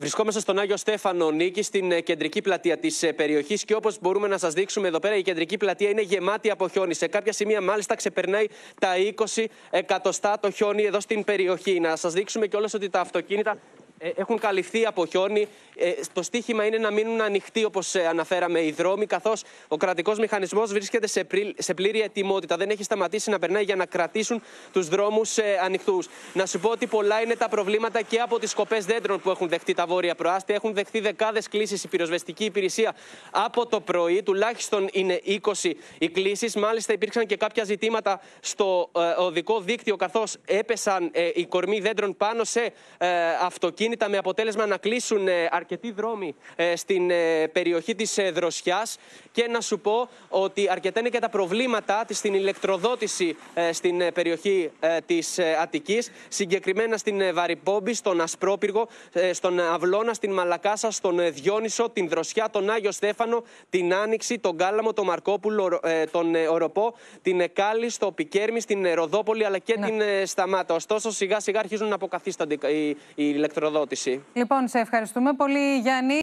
Βρισκόμαστε στον Άγιο Στέφανο Νίκη, στην ε, κεντρική πλατεία της ε, περιοχής. Και όπως μπορούμε να σας δείξουμε εδώ πέρα, η κεντρική πλατεία είναι γεμάτη από χιόνι. Σε κάποια σημεία, μάλιστα, ξεπερνάει τα 20 εκατοστά το χιόνι εδώ στην περιοχή. Να σας δείξουμε κιόλας ότι τα αυτοκίνητα ε, έχουν καλυφθεί από χιόνι. Ε, το στίχημα είναι να μείνουν ανοιχτοί, όπως ε, αναφέραμε, οι δρόμοι, καθώς ο κρατικός μηχανισμός βρίσκεται σε πλήρη ετοιμότητα. Δεν έχει σταματήσει να περνάει για να κρατήσουν τους δρόμους ανοιχτούς. Να σου πω ότι πολλά είναι τα προβλήματα και από τις κοπέ δέντρων που έχουν δεχτεί τα βόρεια προάστια. Έχουν δεχτεί δεκάδες κλήσεις η πυροσβεστική υπηρεσία από το πρωί. Τουλάχιστον είναι 20 οι κλήσεις. Μάλιστα υπήρξαν και κάποια ζητήματα στο οδικό δίκτυο, καθώς έπεσαν οι κορμοί δέντρων πάνω σε αυτοκίνητα αυτοκίνητα με αποτέλεσμα να κλείσουν ε, αρκετοί δρόμοι ε, στην ε, περιοχή της Δροσιάς και να σου πω ότι αρκετά είναι και τα προβλήματα στην ηλεκτροδότηση στην περιοχή της Αττικής, συγκεκριμένα στην Βαρυπόμπη, στον Ασπρόπυργο, στον Αυλώνα, στην Μαλακάσα, στον Διόνυσο, την Δροσιά, τον Άγιο Στέφανο, την Άνοιξη, τον Κάλαμο, τον Μαρκόπουλο, τον Οροπό, την Εκάλη, στο Πικέρμη, στην Ροδόπολη αλλά και ναι. την Σταμάτα. Ωστόσο, σιγά σιγά αρχίζουν να αποκαθίστανται οι ηλεκτροδότηση. Λοιπόν, σε ευχαριστούμε πολύ Γιάννη.